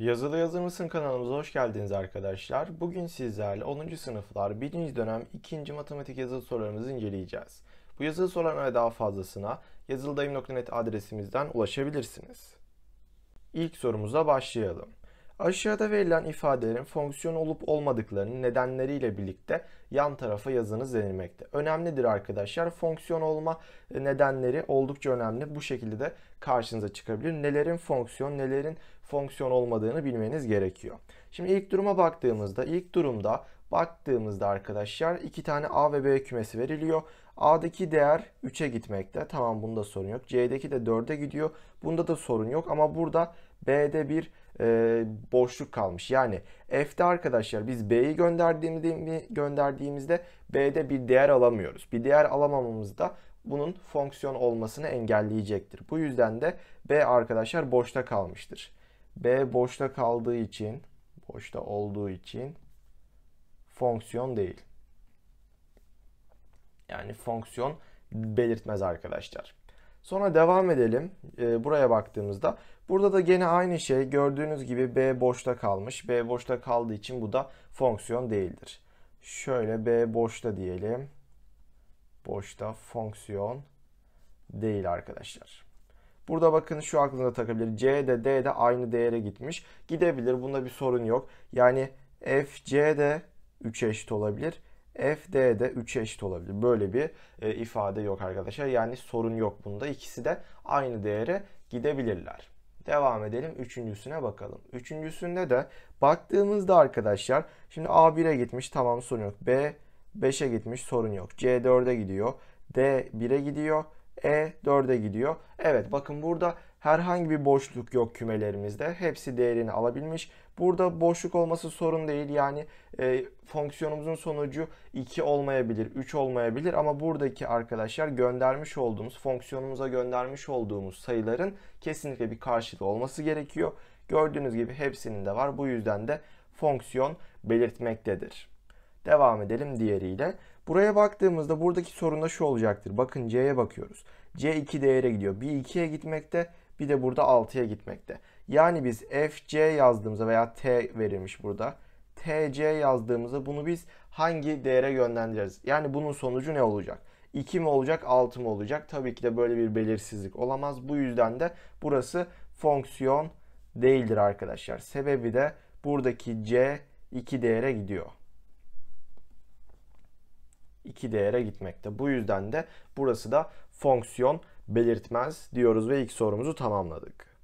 Yazılı Yazır mısın kanalımıza hoş geldiniz arkadaşlar. Bugün sizlerle 10. sınıflar 1. dönem 2. matematik yazılı sorularımızı inceleyeceğiz. Bu yazılı sorularına ve daha fazlasına yazıldayım.net adresimizden ulaşabilirsiniz. İlk sorumuza başlayalım. Aşağıda verilen ifadelerin fonksiyon olup olmadıklarının nedenleriyle birlikte yan tarafa yazınız denilmekte. Önemlidir arkadaşlar. Fonksiyon olma e, nedenleri oldukça önemli. Bu şekilde de karşınıza çıkabilir. Nelerin fonksiyon, nelerin fonksiyon olmadığını bilmeniz gerekiyor. Şimdi ilk duruma baktığımızda ilk durumda baktığımızda arkadaşlar iki tane A ve B kümesi veriliyor. A'daki değer 3'e gitmekte. Tamam bunda sorun yok. C'deki de 4'e gidiyor. Bunda da sorun yok ama burada B'de bir e, boşluk kalmış. Yani F'de arkadaşlar biz B'yi gönderdiğimizde, B'de bir değer alamıyoruz. Bir değer alamamamızda bunun fonksiyon olmasını engelleyecektir. Bu yüzden de B arkadaşlar boşta kalmıştır. B boşta kaldığı için, boşta olduğu için fonksiyon değil. Yani fonksiyon belirtmez arkadaşlar. Sonra devam edelim. E, buraya baktığımızda burada da gene aynı şey. Gördüğünüz gibi B boşta kalmış. B boşta kaldığı için bu da fonksiyon değildir. Şöyle B boşta diyelim. Boşta fonksiyon değil arkadaşlar. Burada bakın şu aklınıza takabilir. C de D de aynı değere gitmiş. Gidebilir. Bunda bir sorun yok. Yani FC de 3'e eşit olabilir. FD de 3'e eşit olabilir. Böyle bir e, ifade yok arkadaşlar. Yani sorun yok bunda. İkisi de aynı değere gidebilirler. Devam edelim. Üçüncüsüne bakalım. Üçüncüsünde de baktığımızda arkadaşlar şimdi A1'e gitmiş tamam sorun yok. B 5'e gitmiş sorun yok. C 4'e gidiyor. D 1'e gidiyor. E 4'e gidiyor. Evet bakın burada herhangi bir boşluk yok kümelerimizde. Hepsi değerini alabilmiş. Burada boşluk olması sorun değil. Yani e, fonksiyonumuzun sonucu 2 olmayabilir, 3 olmayabilir ama buradaki arkadaşlar göndermiş olduğumuz, fonksiyonumuza göndermiş olduğumuz sayıların kesinlikle bir karşılığı olması gerekiyor. Gördüğünüz gibi hepsinin de var. Bu yüzden de fonksiyon belirtmektedir. Devam edelim diğeriyle. Buraya baktığımızda buradaki sorun da şu olacaktır. Bakın C'ye bakıyoruz. C2 değere gidiyor. Bir 2'ye gitmekte bir de burada 6'ya gitmekte. Yani biz FC yazdığımızda veya T verilmiş burada. TC yazdığımızda bunu biz hangi değere yönlendireceğiz? Yani bunun sonucu ne olacak? 2 mi olacak 6 mı olacak? Tabii ki de böyle bir belirsizlik olamaz. Bu yüzden de burası fonksiyon değildir arkadaşlar. Sebebi de buradaki C 2 değere gidiyor. 2 değere gitmekte. Bu yüzden de burası da fonksiyon belirtmez diyoruz ve ilk sorumuzu tamamladık.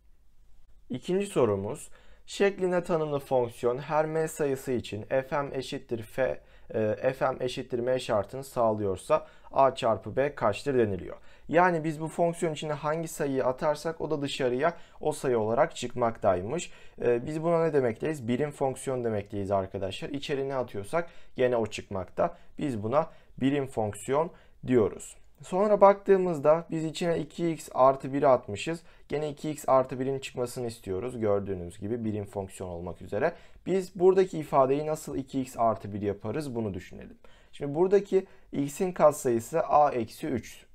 İkinci sorumuz şekline tanımlı fonksiyon her m sayısı için fm eşittir f e, fm eşittir m şartını sağlıyorsa a çarpı b kaçtır deniliyor. Yani biz bu fonksiyon içine hangi sayıyı atarsak o da dışarıya o sayı olarak çıkmaktaymış. E, biz buna ne demekteyiz? Birim fonksiyon demekteyiz arkadaşlar. İçeri ne atıyorsak gene o çıkmakta. Biz buna birim fonksiyon diyoruz. Sonra baktığımızda biz içine 2x artı 1'i atmışız. Gene 2x artı 1'in çıkmasını istiyoruz. Gördüğünüz gibi birim fonksiyon olmak üzere. Biz buradaki ifadeyi nasıl 2x artı 1 yaparız bunu düşünelim. Şimdi buradaki x'in katsayısı a eksi 3.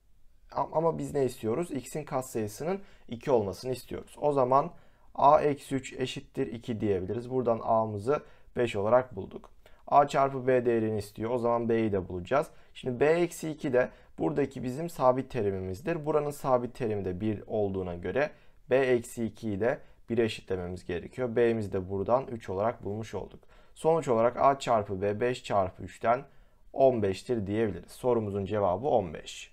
Ama biz ne istiyoruz? x'in katsayısının 2 olmasını istiyoruz. O zaman a eksi 3 eşittir 2 diyebiliriz. Buradan a'mızı 5 olarak bulduk. A çarpı B değerini istiyor. O zaman B'yi de bulacağız. Şimdi B eksi 2 de buradaki bizim sabit terimimizdir. Buranın sabit terimi de 1 olduğuna göre B eksi 2'yi de 1'e eşitlememiz gerekiyor. B'miz de buradan 3 olarak bulmuş olduk. Sonuç olarak A çarpı B 5 çarpı 3'ten 15'tir diyebiliriz. Sorumuzun cevabı 15.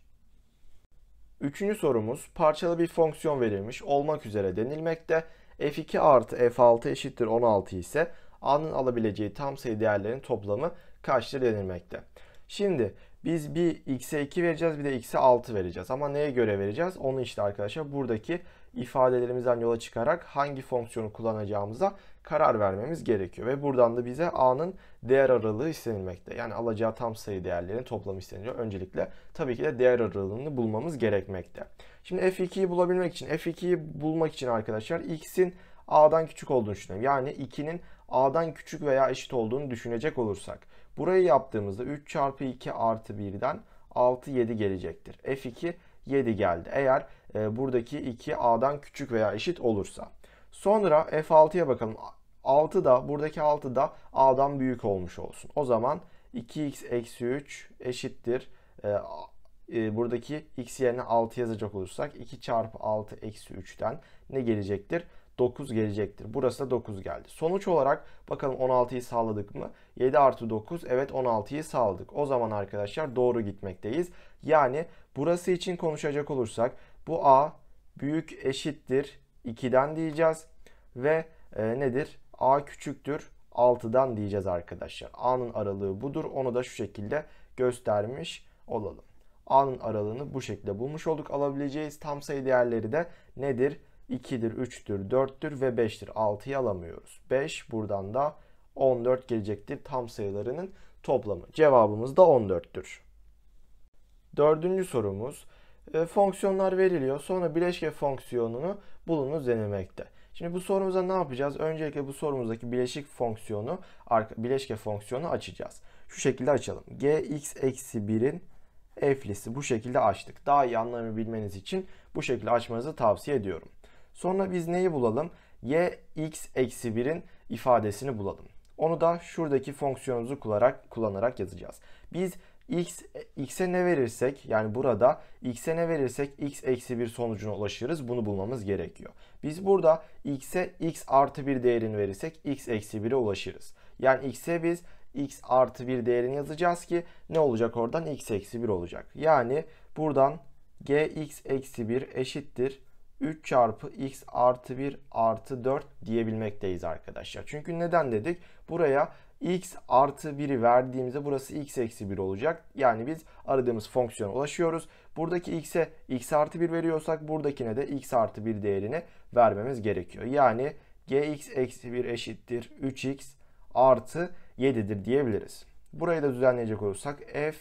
Üçüncü sorumuz parçalı bir fonksiyon verilmiş olmak üzere denilmekte. f2 artı f6 eşittir 16 ise A'nın alabileceği tam sayı değerlerin toplamı kaçtır denilmekte. Şimdi biz bir x'e 2 vereceğiz bir de x'e 6 vereceğiz. Ama neye göre vereceğiz? Onu işte arkadaşlar buradaki ifadelerimizden yola çıkarak hangi fonksiyonu kullanacağımıza karar vermemiz gerekiyor. Ve buradan da bize a'nın değer aralığı istenilmekte. Yani alacağı tam sayı değerlerin toplamı isteniyor. Öncelikle tabii ki de değer aralığını bulmamız gerekmekte. Şimdi f2'yi bulabilmek için, f2'yi bulmak için arkadaşlar x'in a'dan küçük olduğunu düşünüyorum. Yani 2'nin a'dan küçük veya eşit olduğunu düşünecek olursak. Burayı yaptığımızda 3 çarpı 2 artı 1'den 6 7 gelecektir. F2 7 geldi. Eğer e, buradaki 2 a'dan küçük veya eşit olursa. Sonra F6'ya bakalım. 6 da buradaki 6 da a'dan büyük olmuş olsun. O zaman 2x eksi 3 eşittir. E, e, buradaki x yerine 6 yazacak olursak 2 çarpı 6 eksi 3'ten ne gelecektir? 9 gelecektir. Burası da 9 geldi. Sonuç olarak bakalım 16'yı sağladık mı? 7 artı 9 evet 16'yı sağladık. O zaman arkadaşlar doğru gitmekteyiz. Yani burası için konuşacak olursak bu A büyük eşittir 2'den diyeceğiz. Ve e, nedir? A küçüktür 6'dan diyeceğiz arkadaşlar. A'nın aralığı budur. Onu da şu şekilde göstermiş olalım. A'nın aralığını bu şekilde bulmuş olduk. Alabileceğiz tam sayı değerleri de nedir? 2'dir, 3'tür, 4'tür ve 5'tir. 6'yı alamıyoruz. 5 buradan da 14 gelecektir tam sayılarının toplamı. Cevabımız da 14'tür. Dördüncü sorumuz. E, fonksiyonlar veriliyor. Sonra bileşke fonksiyonunu bulunuz denemekte. Şimdi bu sorumuza ne yapacağız? Öncelikle bu sorumuzdaki bileşik fonksiyonu, bileşke fonksiyonu açacağız. Şu şekilde açalım. gx eksi 1'in f'lisi bu şekilde açtık. Daha iyi anlamı bilmeniz için bu şekilde açmanızı tavsiye ediyorum. Sonra biz neyi bulalım? y x eksi 1'in ifadesini bulalım. Onu da şuradaki fonksiyonumuzu kullanarak, kullanarak yazacağız. Biz x x'e ne verirsek yani burada x'e ne verirsek x eksi 1 sonucuna ulaşırız. Bunu bulmamız gerekiyor. Biz burada x'e x artı 1 değerini verirsek x eksi 1'e ulaşırız. Yani x'e biz x artı 1 değerini yazacağız ki ne olacak oradan x eksi 1 olacak. Yani buradan g x eksi 1 eşittir 3 çarpı x artı 1 artı 4 diyebilmekteyiz arkadaşlar. Çünkü neden dedik? Buraya x artı 1'i verdiğimizde burası x eksi 1 olacak. Yani biz aradığımız fonksiyona ulaşıyoruz. Buradaki x'e x artı 1 veriyorsak buradakine de x artı 1 değerini vermemiz gerekiyor. Yani gx eksi 1 eşittir 3x artı 7'dir diyebiliriz. Burayı da düzenleyecek olursak f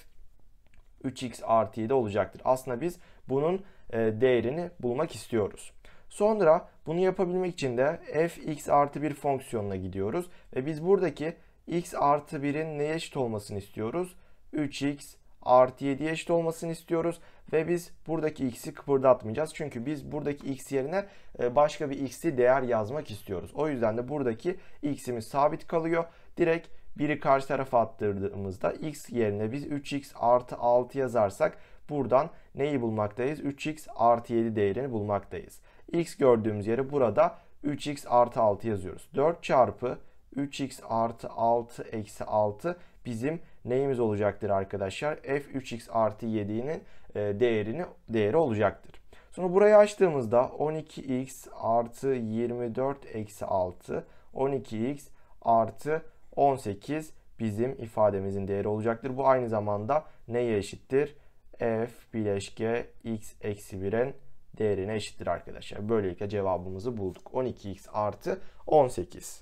3x artı 7 olacaktır. Aslında biz bunun e, değerini bulmak istiyoruz. Sonra bunu yapabilmek için de f x artı 1 fonksiyonuna gidiyoruz. Ve biz buradaki x artı 1'in neye eşit olmasını istiyoruz? 3x artı 7'ye eşit olmasını istiyoruz. Ve biz buradaki x'i kıpırdatmayacağız. Çünkü biz buradaki x yerine e, başka bir x'i değer yazmak istiyoruz. O yüzden de buradaki x'imiz sabit kalıyor. Direkt 1'i karşı tarafa attırdığımızda x yerine biz 3x artı 6 yazarsak Buradan neyi bulmaktayız? 3x artı 7 değerini bulmaktayız. x gördüğümüz yere burada 3x artı 6 yazıyoruz. 4 çarpı 3x artı 6 eksi 6 bizim neyimiz olacaktır arkadaşlar? f3x artı 7'nin e, değerini değeri olacaktır. Sonra burayı açtığımızda 12x artı 24 eksi 6 12x artı 18 bizim ifademizin değeri olacaktır. Bu aynı zamanda neye eşittir? f bileşke x eksi 1'in değerine eşittir arkadaşlar. Böylelikle cevabımızı bulduk. 12x artı 18.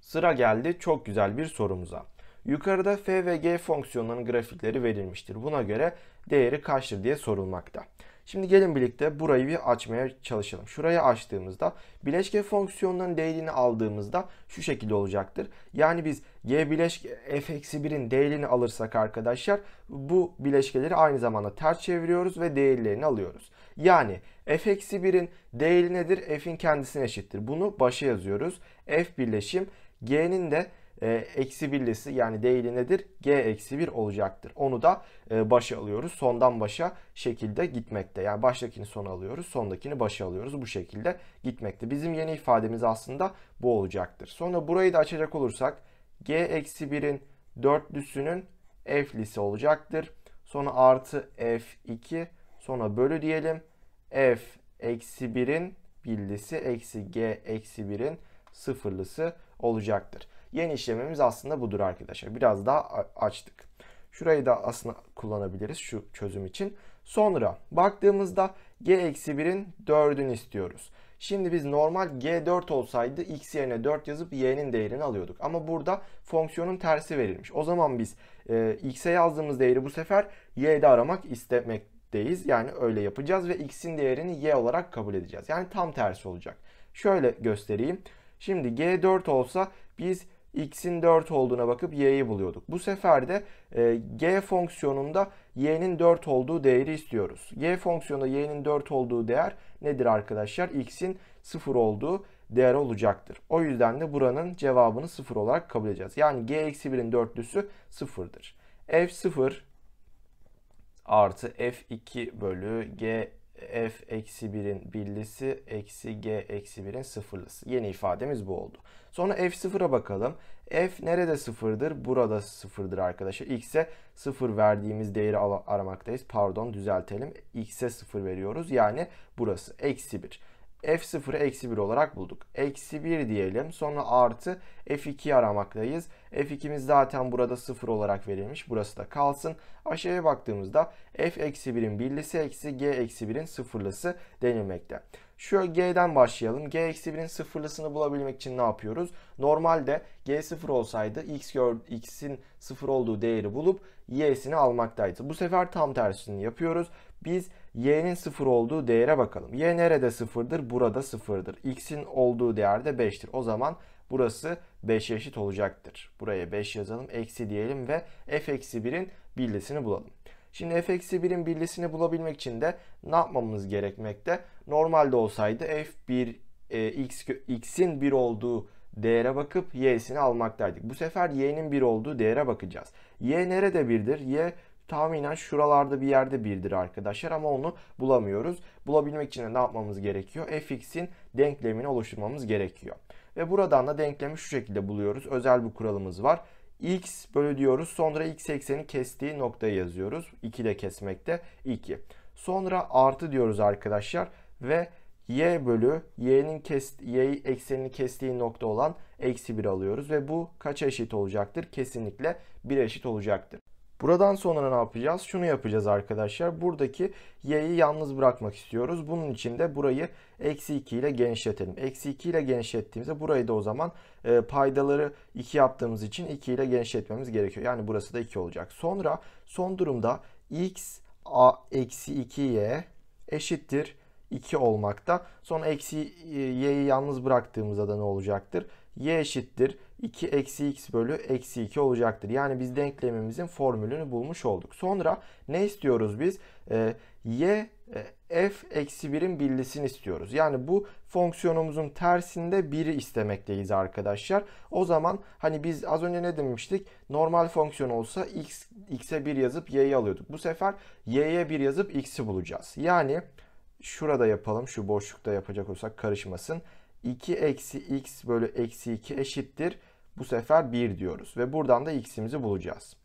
Sıra geldi çok güzel bir sorumuza. Yukarıda f ve g fonksiyonlarının grafikleri verilmiştir. Buna göre değeri kaçtır diye sorulmakta. Şimdi gelin birlikte burayı bir açmaya çalışalım. Şurayı açtığımızda bileşke fonksiyonların değerini aldığımızda şu şekilde olacaktır. Yani biz g bileşke f-1'in değerini alırsak arkadaşlar bu bileşkeleri aynı zamanda ters çeviriyoruz ve değerlerini alıyoruz. Yani f-1'in değeri nedir? f'in kendisine eşittir. Bunu başa yazıyoruz. f birleşim g'nin de e, eksi birlisi yani değili nedir? G eksi 1 olacaktır. Onu da e, başa alıyoruz. Sondan başa şekilde gitmekte. Yani baştakini sona alıyoruz. Sondakini başa alıyoruz. Bu şekilde gitmekte. Bizim yeni ifademiz aslında bu olacaktır. Sonra burayı da açacak olursak G eksi 1'in dörtlüsünün F'lisi olacaktır. Sonra artı F2 sonra bölü diyelim. F eksi 1'in birlisi eksi G eksi 1'in sıfırlısı olacaktır. Yeni işlemimiz aslında budur arkadaşlar. Biraz daha açtık. Şurayı da aslında kullanabiliriz şu çözüm için. Sonra baktığımızda g-1'in 4'ünü istiyoruz. Şimdi biz normal g4 olsaydı x yerine 4 yazıp y'nin değerini alıyorduk. Ama burada fonksiyonun tersi verilmiş. O zaman biz e, x'e yazdığımız değeri bu sefer y'de aramak istemekteyiz. Yani öyle yapacağız ve x'in değerini y olarak kabul edeceğiz. Yani tam tersi olacak. Şöyle göstereyim. Şimdi g4 olsa biz x'in 4 olduğuna bakıp y'yi buluyorduk. Bu sefer de e, g fonksiyonunda y'nin 4 olduğu değeri istiyoruz. g fonksiyonunda y'nin 4 olduğu değer nedir arkadaşlar? x'in 0 olduğu değer olacaktır. O yüzden de buranın cevabını 0 olarak kabul edeceğiz. Yani g-1'in dörtlüsü 0'dır. f0 artı f2 bölü g f eksi 1'in birlisi eksi g eksi 1'in sıfırlısı. Yeni ifademiz bu oldu. Sonra f sıfıra bakalım. f nerede sıfırdır? Burada sıfırdır arkadaşlar. x'e sıfır verdiğimiz değeri aramaktayız. Pardon düzeltelim. x'e sıfır veriyoruz. Yani burası eksi 1 f0'ı eksi 1 olarak bulduk. Eksi 1 diyelim. Sonra artı f2'yi aramaktayız. f2'miz zaten burada 0 olarak verilmiş. Burası da kalsın. Aşağıya baktığımızda f eksi 1'in birlisi eksi g eksi 1'in sıfırlısı denilmekte. Şöyle g'den başlayalım. g eksi 1'in sıfırlısını bulabilmek için ne yapıyoruz? Normalde g sıfır olsaydı x x'in sıfır olduğu değeri bulup y'sini almaktaydı. Bu sefer tam tersini yapıyoruz. Biz y'nin 0 olduğu değere bakalım. y nerede 0'dır? Burada 0'dır. x'in olduğu değer de 5'tir. O zaman burası 5'e eşit olacaktır. Buraya 5 yazalım. Eksi diyelim ve f eksi 1'in birlisini bulalım. Şimdi f eksi 1'in birlisini bulabilmek için de ne yapmamız gerekmekte? Normalde olsaydı f1 e, x, x'in 1 olduğu değere bakıp y'sini almaktaydık. Bu sefer y'nin 1 olduğu değere bakacağız. y nerede 1'dir? y tahminen şuralarda bir yerde birdir arkadaşlar ama onu bulamıyoruz. Bulabilmek için de ne yapmamız gerekiyor? fx'in denklemini oluşturmamız gerekiyor. Ve buradan da denklemi şu şekilde buluyoruz. Özel bir kuralımız var x bölü diyoruz. Sonra x ekseni kestiği noktayı yazıyoruz. 2 de kesmekte 2. Sonra artı diyoruz arkadaşlar ve y bölü y'nin kes, y eksenini kestiği nokta olan eksi 1 alıyoruz ve bu kaç eşit olacaktır? Kesinlikle 1 eşit olacaktır. Buradan sonra ne yapacağız? Şunu yapacağız arkadaşlar. Buradaki y'yi yalnız bırakmak istiyoruz. Bunun için de burayı eksi 2 ile genişletelim. Eksi 2 ile genişlettiğimizde burayı da o zaman e, paydaları 2 yaptığımız için 2 ile genişletmemiz gerekiyor. Yani burası da 2 olacak. Sonra son durumda x a eksi 2y eşittir 2 olmakta. Sonra eksi e, y'yi yalnız bıraktığımızda da ne olacaktır? y eşittir 2 eksi x bölü eksi 2 olacaktır. Yani biz denklemimizin formülünü bulmuş olduk. Sonra ne istiyoruz biz? Ee, y e, f eksi 1'in birlisini istiyoruz. Yani bu fonksiyonumuzun tersinde 1'i istemekteyiz arkadaşlar. O zaman hani biz az önce ne demiştik? Normal fonksiyon olsa x x'e 1 yazıp y'yi alıyorduk. Bu sefer y'ye 1 yazıp x'i bulacağız. Yani şurada yapalım. Şu boşlukta yapacak olsak karışmasın. 2 eksi x bölü eksi 2 eşittir. Bu sefer 1 diyoruz ve buradan da x'imizi bulacağız.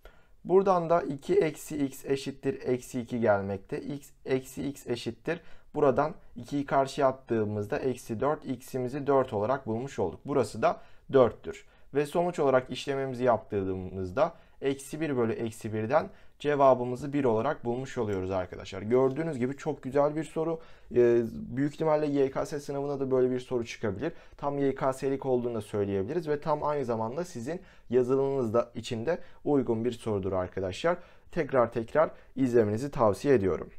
Buradan da 2 eksi x eşittir eksi 2 gelmekte. x eksi x eşittir. Buradan 2'yi karşıya attığımızda eksi 4 x'imizi 4 olarak bulmuş olduk. Burası da 4'tür. Ve sonuç olarak işlemimizi yaptığımızda eksi 1 bölü eksi 1'den cevabımızı 1 olarak bulmuş oluyoruz arkadaşlar. Gördüğünüz gibi çok güzel bir soru. E, büyük ihtimalle YKS sınavına da böyle bir soru çıkabilir. Tam YKS'lik olduğunu da söyleyebiliriz ve tam aynı zamanda sizin yazılımınız da içinde uygun bir sorudur arkadaşlar. Tekrar tekrar izlemenizi tavsiye ediyorum.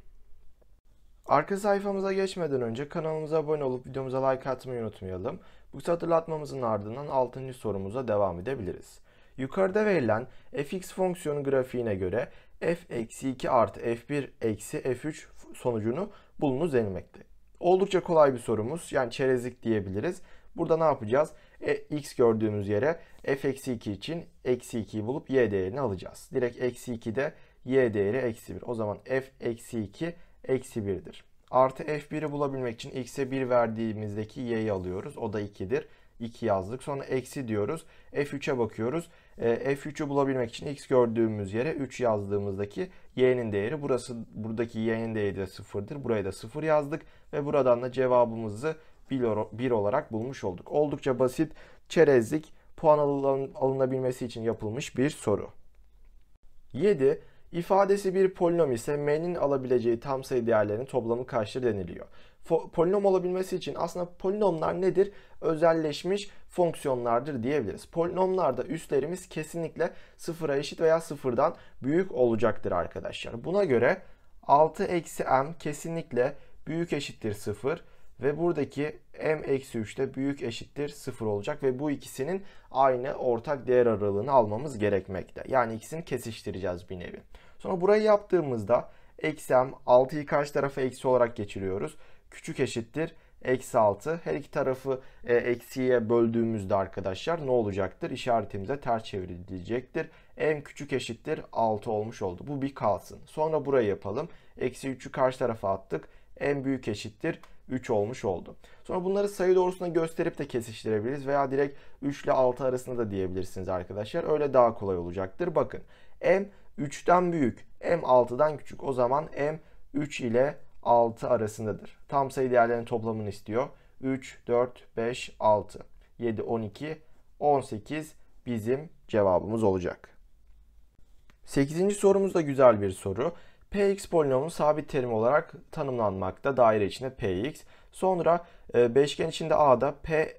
Arka sayfamıza geçmeden önce kanalımıza abone olup videomuza like atmayı unutmayalım. Bu hatırlatmamızın ardından 6. sorumuza devam edebiliriz. Yukarıda verilen fx fonksiyonu grafiğine göre f-2 artı f1 eksi f3 sonucunu bulunuz denilmekte. Oldukça kolay bir sorumuz. Yani çerezlik diyebiliriz. Burada ne yapacağız? E, x gördüğümüz yere f-2 için eksi 2'yi bulup y değerini alacağız. Direkt eksi 2'de y değeri eksi 1. O zaman f-2 eksi 1'dir. Artı f1'i bulabilmek için x'e 1 verdiğimizdeki y'yi alıyoruz. O da 2'dir. 2 yazdık. Sonra eksi diyoruz. F3'e bakıyoruz. Ee, F3'ü bulabilmek için x gördüğümüz yere 3 yazdığımızdaki y'nin değeri burası buradaki y'nin değeri de 0'dır. Buraya da 0 yazdık ve buradan da cevabımızı 1 olarak bulmuş olduk. Oldukça basit çerezlik puan alın, alınabilmesi için yapılmış bir soru. 7. İfadesi bir polinom ise m'nin alabileceği tam sayı değerlerinin toplamı kaçtır deniliyor. Fo polinom olabilmesi için aslında polinomlar nedir? Özelleşmiş fonksiyonlardır diyebiliriz. Polinomlarda üstlerimiz kesinlikle sıfıra eşit veya sıfırdan büyük olacaktır arkadaşlar. Buna göre 6 eksi m kesinlikle büyük eşittir sıfır. Ve buradaki m eksi de büyük eşittir 0 olacak ve bu ikisinin aynı ortak değer aralığını almamız gerekmekte. Yani ikisini kesiştireceğiz bir nevi. Sonra burayı yaptığımızda eksi m 6'yı karşı tarafa eksi olarak geçiriyoruz. Küçük eşittir eksi 6. Her iki tarafı e, eksiye böldüğümüzde arkadaşlar ne olacaktır? İşaretimize ters çevrilecektir. M küçük eşittir 6 olmuş oldu. Bu bir kalsın. Sonra burayı yapalım. Eksi 3'ü karşı tarafa attık. M büyük eşittir 3 olmuş oldu. Sonra bunları sayı doğrusuna gösterip de kesiştirebiliriz veya direkt 3 ile 6 arasında da diyebilirsiniz arkadaşlar. Öyle daha kolay olacaktır. Bakın m 3'ten büyük, m 6'dan küçük. O zaman m 3 ile 6 arasındadır. Tam sayı değerlerinin toplamını istiyor. 3, 4, 5, 6, 7, 12, 18 bizim cevabımız olacak. 8. sorumuz da güzel bir soru. Px polinomunun sabit terim olarak tanımlanmakta daire içinde Px. Sonra e, beşgen içinde A'da P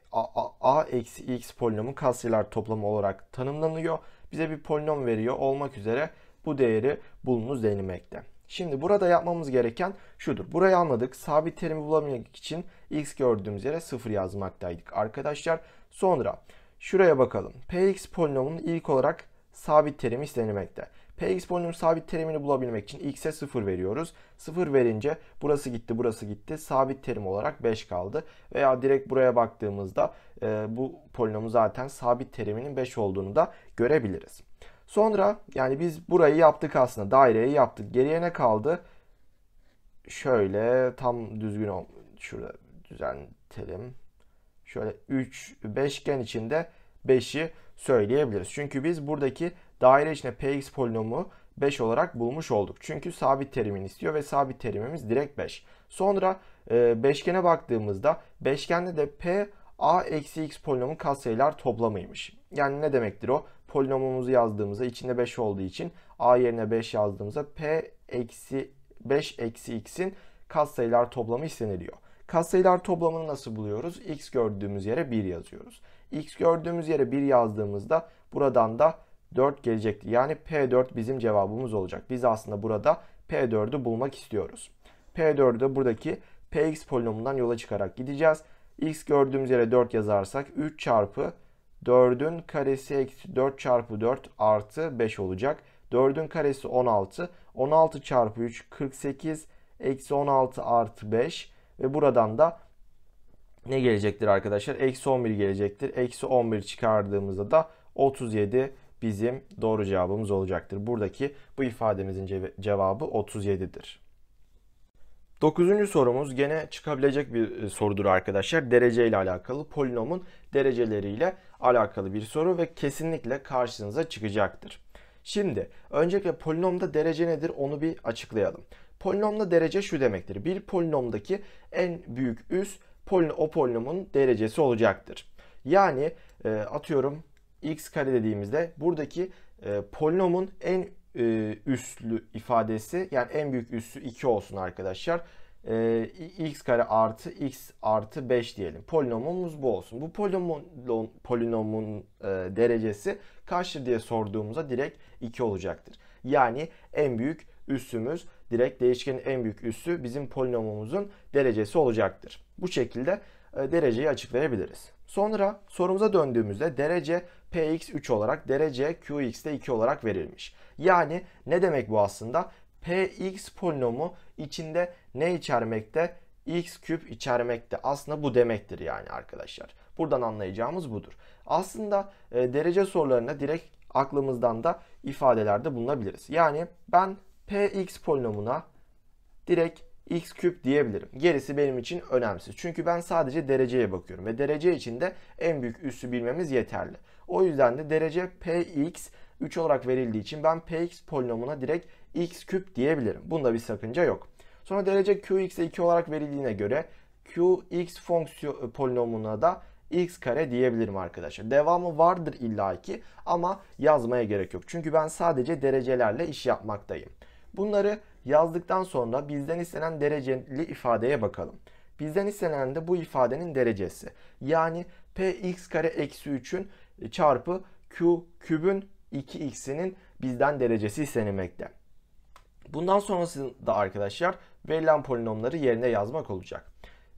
A, eksi X polinomun katsayılar toplamı olarak tanımlanıyor. Bize bir polinom veriyor olmak üzere bu değeri bulunuz denilmekte. Şimdi burada yapmamız gereken şudur. Burayı anladık. Sabit terimi bulabilmek için x gördüğümüz yere 0 yazmaktaydık arkadaşlar. Sonra şuraya bakalım. Px polinomunun ilk olarak sabit terimi istenilmekte. Px polinom sabit terimini bulabilmek için x'e 0 veriyoruz. 0 verince burası gitti burası gitti. Sabit terim olarak 5 kaldı. Veya direkt buraya baktığımızda e, bu polinomu zaten sabit teriminin 5 olduğunu da görebiliriz. Sonra yani biz burayı yaptık aslında. Daireyi yaptık. Geriye ne kaldı? Şöyle tam düzgün ol. Şurada düzeltelim. Şöyle 3 beşgen içinde 5'i söyleyebiliriz. Çünkü biz buradaki daire içine px polinomu 5 olarak bulmuş olduk. Çünkü sabit terimini istiyor ve sabit terimimiz direkt 5. Sonra e, beşgene baktığımızda beşgende de p a eksi x polinomun katsayılar toplamıymış. Yani ne demektir o? Polinomumuzu yazdığımızda içinde 5 olduğu için a yerine 5 yazdığımızda p eksi 5 eksi x'in katsayılar toplamı isteniliyor. Katsayılar toplamını nasıl buluyoruz? x gördüğümüz yere 1 yazıyoruz. x gördüğümüz yere 1 yazdığımızda buradan da 4 gelecekti. Yani P4 bizim cevabımız olacak. Biz aslında burada P4'ü bulmak istiyoruz. P4'ü de buradaki Px polinomundan yola çıkarak gideceğiz. X gördüğümüz yere 4 yazarsak 3 çarpı 4'ün karesi eksi 4 çarpı 4 artı 5 olacak. 4'ün karesi 16. 16 çarpı 3 48 eksi 16 artı 5 ve buradan da ne gelecektir arkadaşlar? Eksi 11 gelecektir. Eksi 11 çıkardığımızda da 37 bizim doğru cevabımız olacaktır. Buradaki bu ifademizin cevabı 37'dir. Dokuzuncu sorumuz gene çıkabilecek bir e, sorudur arkadaşlar. Derece ile alakalı polinomun dereceleriyle alakalı bir soru ve kesinlikle karşınıza çıkacaktır. Şimdi öncelikle polinomda derece nedir onu bir açıklayalım. Polinomda derece şu demektir. Bir polinomdaki en büyük üs o polinomun derecesi olacaktır. Yani e, atıyorum x kare dediğimizde buradaki e, polinomun en e, üslü ifadesi yani en büyük üssü 2 olsun arkadaşlar. E, x kare artı x artı 5 diyelim. Polinomumuz bu olsun. Bu polinomun, polinomun e, derecesi kaçtır diye sorduğumuzda direkt 2 olacaktır. Yani en büyük üssümüz direkt değişkenin en büyük üssü bizim polinomumuzun derecesi olacaktır. Bu şekilde e, dereceyi açıklayabiliriz. Sonra sorumuza döndüğümüzde derece Px 3 olarak derece Qx de 2 olarak verilmiş. Yani ne demek bu aslında? Px polinomu içinde ne içermekte? X küp içermekte. Aslında bu demektir yani arkadaşlar. Buradan anlayacağımız budur. Aslında e, derece sorularında direkt aklımızdan da ifadelerde bulunabiliriz. Yani ben Px polinomuna direkt x küp diyebilirim. Gerisi benim için önemsiz. Çünkü ben sadece dereceye bakıyorum ve derece için de en büyük üssü bilmemiz yeterli. O yüzden de derece px 3 olarak verildiği için ben px polinomuna direkt x küp diyebilirim. Bunda bir sakınca yok. Sonra derece qx'e 2 olarak verildiğine göre qx fonksiyon e, polinomuna da x kare diyebilirim arkadaşlar. Devamı vardır illaki ama yazmaya gerek yok. Çünkü ben sadece derecelerle iş yapmaktayım. Bunları Yazdıktan sonra bizden istenen dereceli ifadeye bakalım. Bizden istenen de bu ifadenin derecesi. Yani px kare eksi 3'ün çarpı q kübün 2x'inin bizden derecesi istenilmekte. Bundan sonrasında arkadaşlar verilen polinomları yerine yazmak olacak.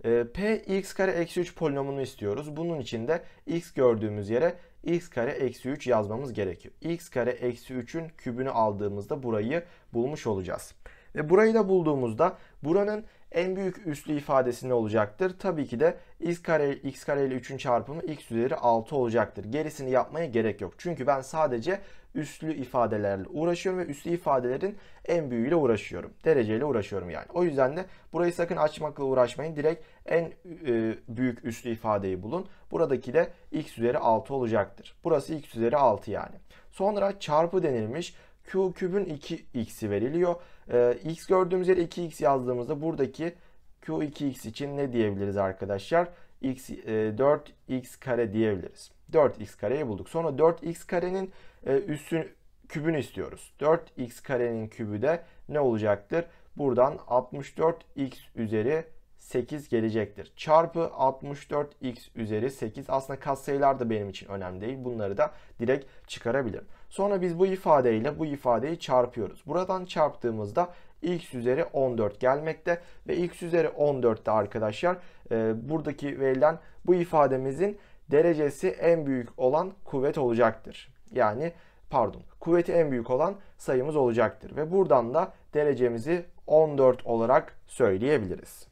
Ee, P x kare eksi 3 polinomunu istiyoruz. Bunun için de x gördüğümüz yere x kare eksi 3 yazmamız gerekiyor. x kare eksi 3'ün kübünü aldığımızda burayı bulmuş olacağız. Ve burayı da bulduğumuzda buranın en büyük üslü ifadesi ne olacaktır? Tabii ki de x kare, x kare ile 3'ün çarpımı x üzeri 6 olacaktır. Gerisini yapmaya gerek yok. Çünkü ben sadece üslü ifadelerle uğraşıyorum ve üslü ifadelerin en büyüğüyle uğraşıyorum. Dereceyle uğraşıyorum yani. O yüzden de burayı sakın açmakla uğraşmayın. Direkt en e, büyük üslü ifadeyi bulun. Buradaki de x üzeri 6 olacaktır. Burası x üzeri 6 yani. Sonra çarpı denilmiş. Q kübün 2x'i veriliyor. E, x gördüğümüz yere 2x yazdığımızda buradaki Q2x için ne diyebiliriz arkadaşlar? X, e, 4x kare diyebiliriz. 4x kareyi bulduk. Sonra 4x karenin e, üstün kübünü istiyoruz. 4x karenin kübü de ne olacaktır? Buradan 64x üzeri 8 gelecektir. Çarpı 64x üzeri 8. Aslında katsayılar da benim için önemli değil. Bunları da direkt çıkarabilirim. Sonra biz bu ifadeyle bu ifadeyi çarpıyoruz. Buradan çarptığımızda x üzeri 14 gelmekte ve x üzeri 14'te arkadaşlar e, buradaki verilen bu ifademizin derecesi en büyük olan kuvvet olacaktır. Yani pardon kuvveti en büyük olan sayımız olacaktır ve buradan da derecemizi 14 olarak söyleyebiliriz.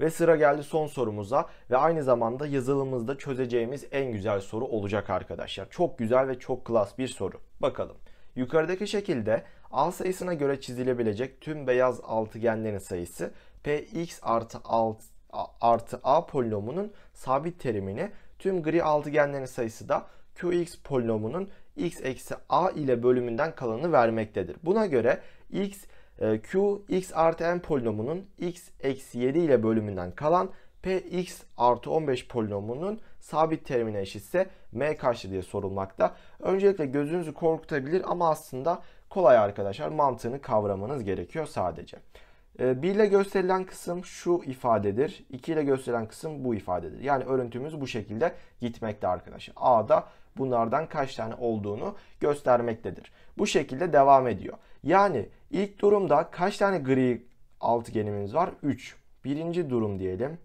Ve sıra geldi son sorumuza ve aynı zamanda yazılımımızda çözeceğimiz en güzel soru olacak arkadaşlar. Çok güzel ve çok klas bir soru. Bakalım. Yukarıdaki şekilde al sayısına göre çizilebilecek tüm beyaz altıgenlerin sayısı px artı, alt, artı a polinomunun sabit terimini tüm gri altıgenlerin sayısı da qx polinomunun x eksi a ile bölümünden kalanı vermektedir. Buna göre x ee, Q x artı n polinomunun x eksi 7 ile bölümünden kalan p x artı 15 polinomunun sabit terimine eşitse m kaçtı diye sorulmakta. Öncelikle gözünüzü korkutabilir ama aslında kolay arkadaşlar mantığını kavramanız gerekiyor sadece. 1 ee, ile gösterilen kısım şu ifadedir. 2 ile gösterilen kısım bu ifadedir. Yani örüntümüz bu şekilde gitmekte arkadaşlar. A'da bunlardan kaç tane olduğunu göstermektedir. Bu şekilde devam ediyor. Yani İlk durumda kaç tane gri altıgenimiz var? 3. Birinci durum diyelim.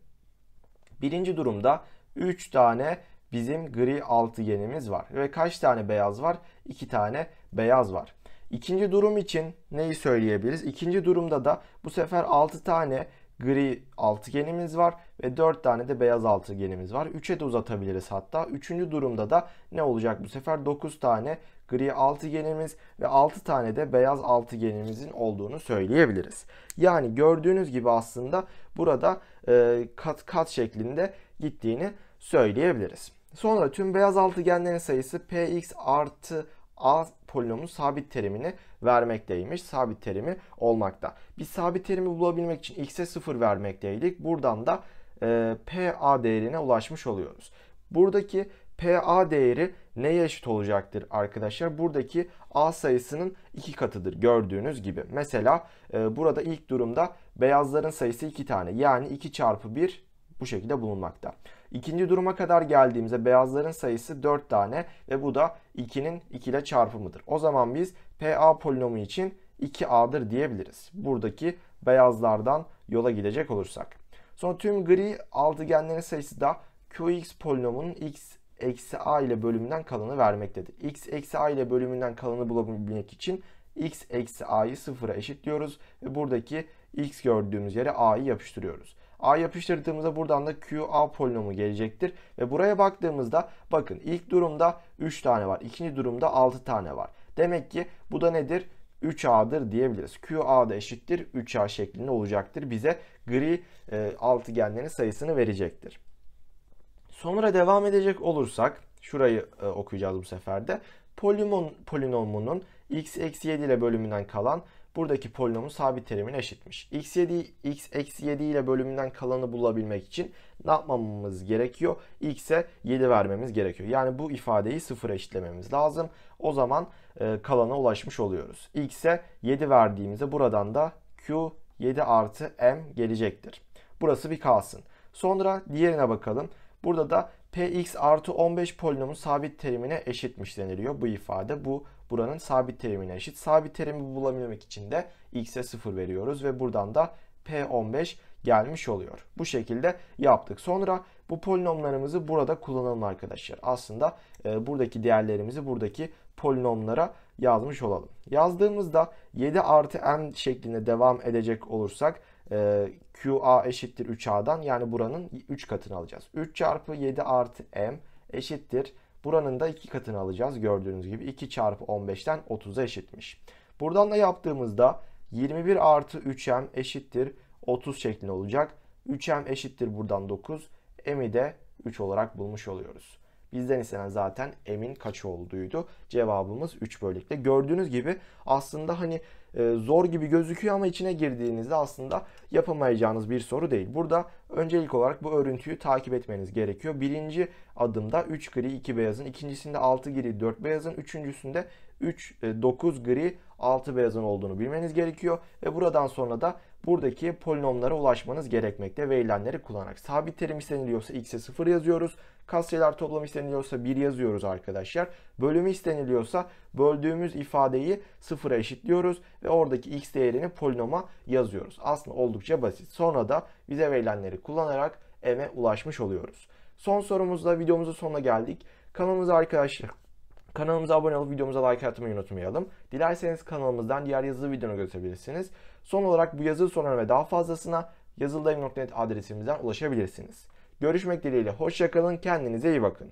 Birinci durumda 3 tane bizim gri altıgenimiz var. Ve kaç tane beyaz var? 2 tane beyaz var. İkinci durum için neyi söyleyebiliriz? İkinci durumda da bu sefer 6 tane gri altıgenimiz var ve 4 tane de beyaz altıgenimiz var. 3'e de uzatabiliriz hatta. Üçüncü durumda da ne olacak bu sefer? 9 tane gri altıgenimiz ve 6 tane de beyaz altıgenimizin olduğunu söyleyebiliriz. Yani gördüğünüz gibi aslında burada e, kat kat şeklinde gittiğini söyleyebiliriz. Sonra tüm beyaz altıgenlerin sayısı px artı a polinomun sabit terimini vermekteymiş. Sabit terimi olmakta. Bir sabit terimi bulabilmek için x'e 0 vermekteydik. Buradan da e, PA değerine ulaşmış oluyoruz. Buradaki PA değeri neye eşit olacaktır arkadaşlar? Buradaki A sayısının iki katıdır gördüğünüz gibi. Mesela e, burada ilk durumda beyazların sayısı 2 tane yani 2 çarpı 1 bu şekilde bulunmakta. İkinci duruma kadar geldiğimizde beyazların sayısı 4 tane ve bu da 2'nin 2 ile çarpımıdır. O zaman biz PA polinomu için 2A'dır diyebiliriz. Buradaki beyazlardan yola gidecek olursak. Sonra tüm gri altıgenlerin sayısı da Qx polinomunun x eksi a ile bölümünden kalanı vermektedir. x eksi a ile bölümünden kalanı bulabilmek için x eksi a'yı sıfıra eşitliyoruz ve buradaki x gördüğümüz yere a'yı yapıştırıyoruz. A yapıştırdığımızda buradan da Q A polinomu gelecektir. Ve buraya baktığımızda bakın ilk durumda 3 tane var. ikinci durumda 6 tane var. Demek ki bu da nedir? 3A'dır diyebiliriz. Q A da eşittir 3A şeklinde olacaktır. Bize gri e, altıgenlerin sayısını verecektir. Sonra devam edecek olursak şurayı e, okuyacağız bu seferde. Polinom, polinomunun x eksi 7 ile bölümünden kalan buradaki polinomun sabit terimine eşitmiş. x7 x eksi 7 ile bölümünden kalanı bulabilmek için ne yapmamız gerekiyor? x'e 7 vermemiz gerekiyor. Yani bu ifadeyi sıfıra eşitlememiz lazım. O zaman e, kalana ulaşmış oluyoruz. x'e 7 verdiğimizde buradan da q 7 artı m gelecektir. Burası bir kalsın. Sonra diğerine bakalım. Burada da px artı 15 polinomun sabit terimine eşitmiş deniliyor. Bu ifade bu buranın sabit terimine eşit. Sabit terimi bulabilmek için de x'e 0 veriyoruz ve buradan da p15 gelmiş oluyor. Bu şekilde yaptık. Sonra bu polinomlarımızı burada kullanalım arkadaşlar. Aslında e, buradaki değerlerimizi buradaki polinomlara yazmış olalım. Yazdığımızda 7 artı n şeklinde devam edecek olursak e, ee, QA eşittir 3A'dan yani buranın 3 katını alacağız. 3 çarpı 7 artı M eşittir. Buranın da 2 katını alacağız. Gördüğünüz gibi 2 çarpı 15'ten 30'a eşitmiş. Buradan da yaptığımızda 21 artı 3M eşittir 30 şeklinde olacak. 3M eşittir buradan 9. M'i de 3 olarak bulmuş oluyoruz. Bizden istenen zaten M'in kaç olduğuydu. Cevabımız 3 bölükte. Gördüğünüz gibi aslında hani e, zor gibi gözüküyor ama içine girdiğinizde aslında yapamayacağınız bir soru değil. Burada öncelik olarak bu örüntüyü takip etmeniz gerekiyor. Birinci adımda 3 gri 2 beyazın, ikincisinde 6 gri 4 beyazın, üçüncüsünde 3 9 e, gri 6 beyazın olduğunu bilmeniz gerekiyor. Ve buradan sonra da buradaki polinomlara ulaşmanız gerekmekte verilenleri kullanarak. Sabit terim isteniliyorsa x'e 0 yazıyoruz. Kasreler toplamı isteniliyorsa 1 yazıyoruz arkadaşlar. Bölümü isteniliyorsa böldüğümüz ifadeyi 0'a eşitliyoruz ve oradaki x değerini polinoma yazıyoruz. Aslında oldukça basit. Sonra da bize verilenleri kullanarak m'e ulaşmış oluyoruz. Son sorumuzla videomuzun sonuna geldik. Kanalımıza arkadaşlar Kanalımıza abone olup videomuza like atmayı unutmayalım. Dilerseniz kanalımızdan diğer yazılı videonu görebilirsiniz. Son olarak bu yazılı sorulara ve daha fazlasına yazıldev.net adresimizden ulaşabilirsiniz. Görüşmek dileğiyle hoşçakalın, kendinize iyi bakın.